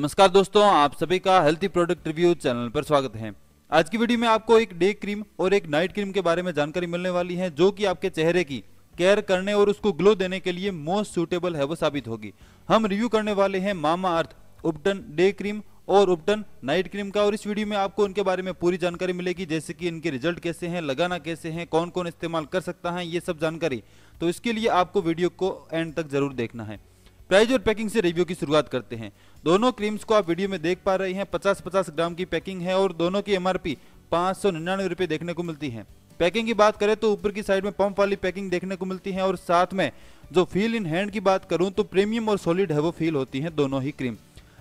नमस्कार दोस्तों आप सभी का हेल्थी प्रोडक्ट रिव्यू चैनल पर स्वागत है आज की वीडियो में आपको एक डे क्रीम और एक नाइट क्रीम के बारे में जानकारी मिलने वाली है जो कि आपके चेहरे की केयर करने और उसको ग्लो देने के लिए मोस्ट सुटेबल है वो साबित होगी हम रिव्यू करने वाले हैं मामा अर्थ उपटन डे क्रीम और उपटन नाइट क्रीम का और इस वीडियो में आपको उनके बारे में पूरी जानकारी मिलेगी जैसे कि इनके रिजल्ट कैसे हैं लगाना कैसे हैं कौन कौन इस्तेमाल कर सकता है ये सब जानकारी तो इसके लिए आपको वीडियो को एंड तक जरूर देखना है प्राइज और पैकिंग से रिव्यू की शुरुआत करते हैं दोनों क्रीम्स को आप वीडियो में देख पा रहे हैं पचास पचास ग्राम की पैकिंग है और दोनों की एमआरपी पाँच सौ निन्यानवे रुपये देखने को मिलती है पैकिंग की बात करें तो ऊपर की साइड में पंप वाली पैकिंग देखने को मिलती है और साथ में जो फील इन हैंड की बात करूं तो प्रीमियम और सॉलिड है वो फील होती है दोनों ही क्रीम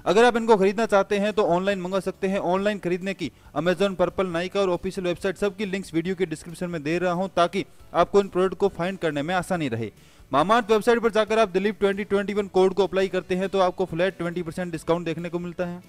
अगर आप इनको खरीदना चाहते हैं तो ऑनलाइन मंगा सकते हैं ऑनलाइन खरीदने की अमेजोन पर्पल नाइका और ऑफिशियल वेबसाइट सबकी लिंक्स वीडियो के डिस्क्रिप्शन में दे रहा हूं ताकि आपको इन प्रोडक्ट को फाइंड करने में आसानी रहे मामार्थ तो वेबसाइट पर जाकर आप दिलीप 2021 कोड को अप्लाई करते हैं तो आपको फ्लैट 20 परसेंट डिस्काउंट देखने को मिलता है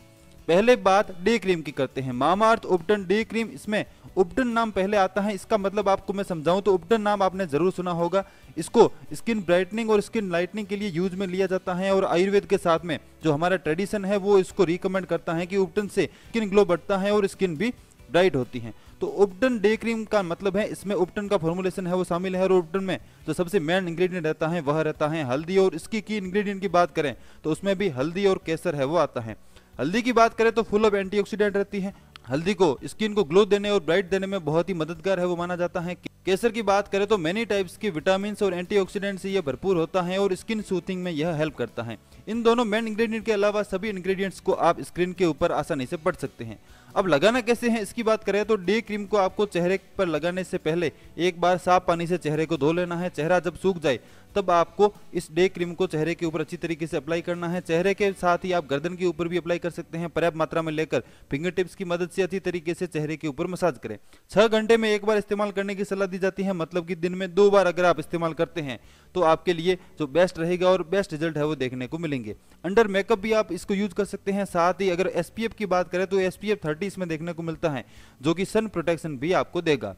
पहले बात डे क्रीम की करते हैं मामार्थ उपटन डे क्रीम इसमें उपटन नाम पहले आता है इसका मतलब आपको मैं समझाऊं तो उपटन नाम आपने जरूर सुना होगा इसको स्किन ब्राइटनिंग और स्किन लाइटनिंग के लिए यूज में लिया जाता है और आयुर्वेद के साथ में जो हमारा ट्रेडिशन है वो इसको रिकमेंड करता है कि उपटन से स्किन ग्लो बढ़ता है और स्किन भी डाइट होती हैं तो उपटन डे क्रीम का मतलब है इसमें उपटन का फॉर्मुलेशन है वो शामिल है और उपटन में जो तो सबसे मेन इंग्रेडिएंट रहता है वह रहता है हल्दी और इसकी की इंग्रेडिएंट की बात करें तो उसमें भी हल्दी और केसर है वो आता है हल्दी की बात करें तो फुल ऑफ एंटी रहती है हल्दी को स्किन को ग्लो देने और ब्राइट देने में बहुत ही मददगार है वो माना जाता है केसर की बात करें तो मेनी टाइप्स की विटामिन और एंटीऑक्सीडेंट से यह भरपूर होता है और स्किन सूथिंग में यह हेल्प करता है इन दोनों मेन इंग्रेडिएंट के अलावा सभी इंग्रेडिएंट्स को आप स्क्रीन के ऊपर आसानी से पढ़ सकते हैं अब लगाना कैसे है इसकी बात करें तो डे क्रीम को आपको चेहरे पर लगाने से पहले एक बार साफ पानी से चेहरे को धो लेना है चेहरा जब सूख जाए तब आपको इस डे क्रीम को चेहरे के ऊपर अच्छी तरीके से अप्लाई करना है चेहरे के साथ ही आप गर्दन के ऊपर भी अप्लाई कर सकते हैं पर्याप्त मात्रा में लेकर फिंगर टिप्स की मदद से अच्छी तरीके से चेहरे के ऊपर मसाज करें छह घंटे में एक बार इस्तेमाल करने की सलाह दी जाती है मतलब कि दिन में दो बार अगर आप इस्तेमाल करते हैं तो आपके लिए जो बेस्ट रहेगा और बेस्ट रिजल्ट है वो देखने को मिलेंगे अंडर मेकअप भी आप इसको यूज कर सकते हैं साथ ही अगर एस की बात करें तो एसपीएफ थर्टी इसमें देखने को मिलता है जो कि सन प्रोटेक्शन भी आपको देगा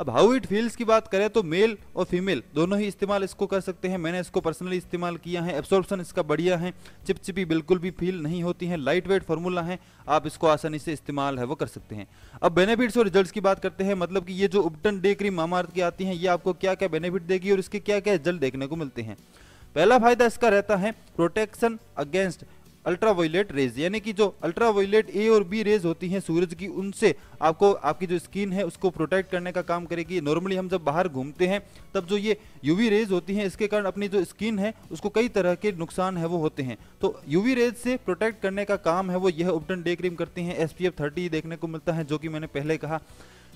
अब हाउ इट फील्स की बात करें तो मेल और फीमेल दोनों ही इस्तेमाल इसको कर सकते हैं मैंने इसको पर्सनली इस्तेमाल किया है एब्सॉर्प्शन इसका बढ़िया है चिपचिपी बिल्कुल भी फील नहीं होती है लाइट वेट फॉर्मूला है आप इसको आसानी से इस्तेमाल है वो कर सकते हैं अब बेनिफिट्स और रिजल्ट की बात करते हैं मतलब कि ये जो उपटन डे क्रीम मामार्थ की आती है ये आपको क्या क्या बेनिफिट देगी और इसके क्या क्या रिजल्ट देखने को मिलते हैं पहला फायदा इसका रहता है protection against ultra violet rays यानी कि जो अल्ट्रा वायलेट ए और बी रेज होती हैं सूरज की उनसे आपको आपकी जो स्किन है उसको प्रोटेक्ट करने का काम करेगी नॉर्मली हम जब बाहर घूमते हैं तब जो ये यूवी रेज होती हैं इसके कारण अपनी जो स्किन है उसको कई तरह के नुकसान है वो होते हैं तो यूवी रेज से प्रोटेक्ट करने का काम है वो यह ओपटन डे क्रीम करती हैं एस पी देखने को मिलता है जो कि मैंने पहले कहा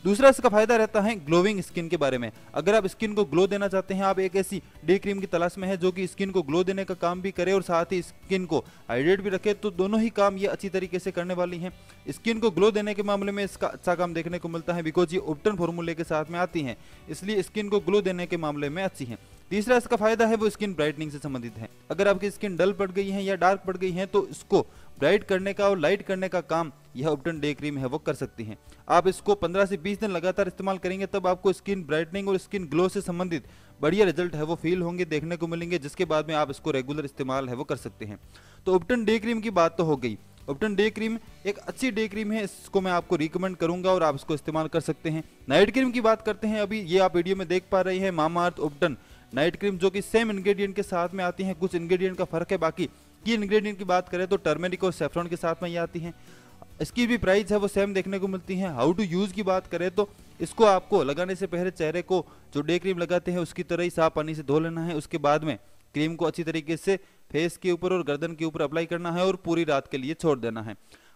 दूसरा इसका फायदा रहता है ग्लोविंग स्किन के बारे में अगर आप स्किन को ग्लो देना चाहते हैं आप एक ऐसी डे क्रीम की तलाश में है जो कि स्किन को ग्लो देने का काम भी करे और साथ ही स्किन को हाइड्रेट भी रखे तो दोनों ही काम ये अच्छी तरीके से करने वाली हैं स्किन को ग्लो देने के मामले में इसका अच्छा काम देखने को मिलता है बिकॉज ये ओप्टन फॉर्मूले के साथ में आती है इसलिए स्किन को ग्लो देने के मामले में अच्छी है तीसरा इसका फायदा है वो स्किन ब्राइटनिंग से संबंधित है अगर आपकी स्किन डल पड़ गई है या डार्क पड़ गई है तो इसको ब्राइट करने का और लाइट करने का काम यह उपटन डे क्रीम है वो कर सकती हैं आप इसको 15 से 20 दिन लगातार इस्तेमाल करेंगे तब आपको स्किन ब्राइटनिंग और स्किन ग्लो से संबंधित बढ़िया रिजल्ट है वो फील होंगे देखने को मिलेंगे जिसके बाद में आप इसको रेगुलर इस्तेमाल है वो कर सकते हैं तो उपटन डे क्रीम की बात तो हो गई ऑप्टन डे क्रीम एक अच्छी डे क्रीम है इसको मैं आपको रिकमेंड करूंगा और आप इसको इस्तेमाल कर सकते हैं नाइट क्रीम की बात करते हैं अभी ये आप वीडियो में देख पा रहे हैं मामा अर्थ ऑप्टन नाइट क्रीम जो कि सेम इंग्रेडिएंट के साथ में आती है कुछ इंग्रेडिएंट का फर्क है बाकी की इंग्रेडिएंट की बात करें तो टर्मेरिक और सेफ्रॉन के साथ में ये आती हैं इसकी भी प्राइस है वो सेम देखने को मिलती है हाउ टू यूज़ की बात करें तो इसको आपको लगाने से पहले चेहरे को जो डे क्रीम लगाते हैं उसकी तरह ही साफ पानी से धो लेना है उसके बाद में क्रीम को अच्छी तरीके से फेस के ऊपर और गर्दन के ऊपर अप्लाई करना है और पूरी रात के लिए छोड़ देना है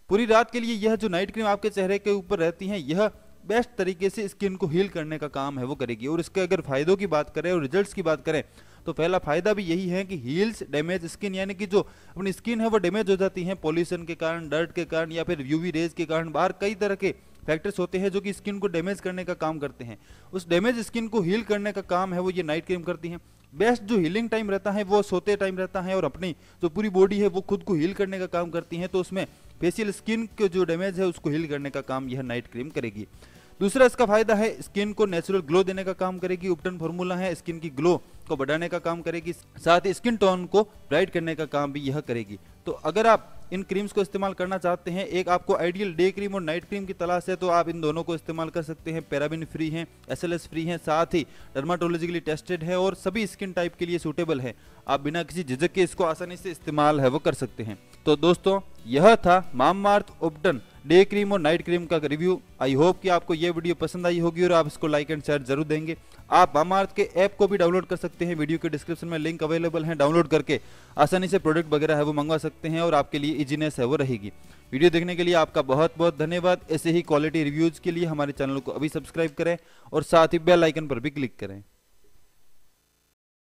पूरी रात के लिए यह जो नाइट क्रीम आपके चेहरे के ऊपर रहती है यह बेस्ट तरीके से स्किन को हील करने का काम है वो करेगी और इसके अगर फायदों की बात करें और रिजल्ट्स की बात करें तो पहला फायदा भी यही है कि हील्स डैमेज स्किन यानी कि जो अपनी स्किन है वो डैमेज हो जाती है पॉल्यूशन के कारण डर्ट के कारण या फिर यूवी रेज के कारण बाहर कई तरह के फैक्टर्स होते हैं जो कि स्किन को डैमेज करने का काम करते हैं उस डैमेज स्किन को हील करने का काम है वो ये नाइट क्रीम करती हैं बेस्ट जो हीलिंग टाइम रहता है वो सोते टाइम रहता है और अपनी जो पूरी बॉडी है वो खुद को हील करने का काम करती हैं तो उसमें फेशियल स्किन के जो डैमेज है उसको हील करने का काम यह नाइट क्रीम करेगी दूसरा इसका फायदा है स्किन को नेचुरल ग्लो देने का काम करेगी उपटन फॉर्मूला है स्किन की ग्लो को बढ़ाने का काम करेगी साथ ही स्किन टोन को ब्राइट करने का काम भी यह करेगी तो अगर आप इन क्रीम्स को इस्तेमाल करना चाहते हैं एक आपको आइडियल डे क्रीम और नाइट क्रीम की तलाश है तो आप इन दोनों को इस्तेमाल कर सकते हैं पैराबिन फ्री हैं एसएलएस फ्री हैं साथ ही डर्माटोलॉजिकली टेस्टेड है और सभी स्किन टाइप के लिए सूटेबल है आप बिना किसी झिझक के इसको आसानी से इस्तेमाल है वो कर सकते हैं तो दोस्तों यह था माम मार्थ उपटन डे क्रीम और नाइट क्रीम का रिव्यू आई होप कि आपको ये वीडियो पसंद आई होगी और आप इसको लाइक एंड शेयर जरूर देंगे आप मामार्थ के ऐप को भी डाउनलोड कर सकते हैं वीडियो के डिस्क्रिप्शन में लिंक अवेलेबल है डाउनलोड करके आसानी से प्रोडक्ट वगैरह है वो मंगवा सकते हैं और आपके लिए इजीनेस है वो रहेगी वीडियो देखने के लिए आपका बहुत बहुत धन्यवाद ऐसे ही क्वालिटी रिव्यूज़ के लिए हमारे चैनल को अभी सब्सक्राइब करें और साथ ही बेल आइकन पर भी क्लिक करें